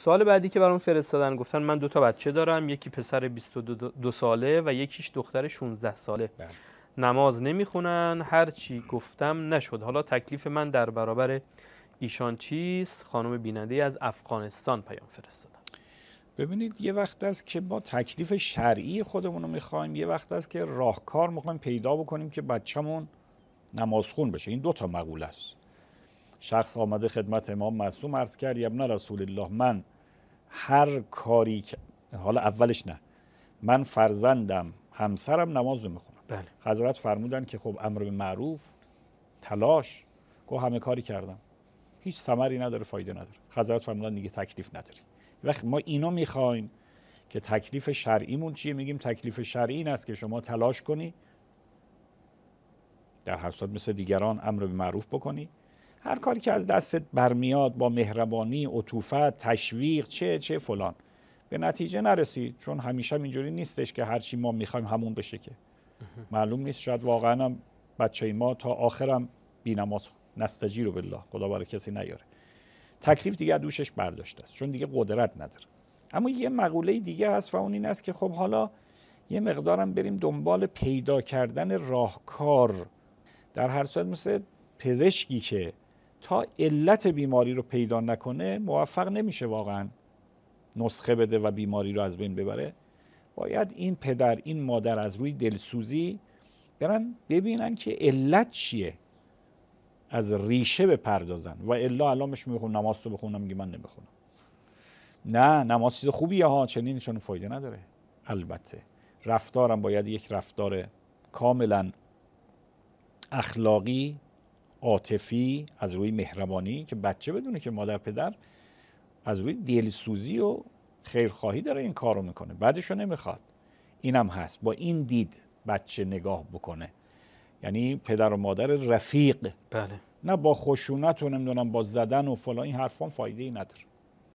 سوال بعدی که برام فرستادن گفتن من دو تا بچه دارم یکی پسر 22 ساله و یکیش دختر 16 ساله بله. نماز نمیخونن هر چی گفتم نشد حالا تکلیف من در برابر ایشان چیست خانم بیننده از افغانستان پیام فرستادن ببینید یه وقت است که ما تکلیف شرعی خودمون رو میخوایم یه وقت است که راهکار میخوایم پیدا بکنیم که بچهمون نمازخون بشه این دو تا مقوله است شخص آمده خدمت امام معصوم عرض کرد یبن رسول الله من هر کاری حالا اولش نه من فرزندم همسرم نماز رو میخونم بله. حضرت فرمودن که خب امر به معروف تلاش گو همه کاری کردم هیچ ثمری نداره فایده نداره حضرت فرمودن دیگه تکلیف نداری وقت ما اینا میخوایم که تکلیف شرعیمون چیه میگیم تکلیف شرعی این است که شما تلاش کنی در هر مثل دیگران امر به معروف بکنی هر کاری که از دستت برمیاد با مهربانی عطوفت تشویق چه چه فلان به نتیجه نرسید چون همیشه اینجوری نیستش که هرچی ما میخوایم همون بشه که معلوم نیست شاید واقعا هم بچه ما تا آخرم بینماز نستجی رو بالله خدا برای کسی نیاره تکلیف دیگه دوشش برداشته است چون دیگه قدرت نداره اما یه مقوله دیگه هست و اون این است که خب حالا یه مقدارم بریم دنبال پیدا کردن راهکار در هر صورت مثل پزشکی که تا علت بیماری رو پیدا نکنه موفق نمیشه واقعا نسخه بده و بیماری رو از بین ببره باید این پدر این مادر از روی دلسوزی برن ببینن که علت چیه از ریشه بپردازن و الا علامش میخون خب نماز تو بخونم میگه من نمیخونم نه نماز چیز خوبیه ها چنینشون فایده نداره البته رفتارم باید یک رفتار کاملا اخلاقی عاطفی از روی مهربانی که بچه بدونه که مادر پدر از روی دلسوزی و خیرخواهی داره این کارو میکنه بعدشو نمیخواد اینم هست با این دید بچه نگاه بکنه یعنی پدر و مادر رفیق بله نه با خشونت و نمیدونم با زدن و فلا این حرفان فایده ای نداره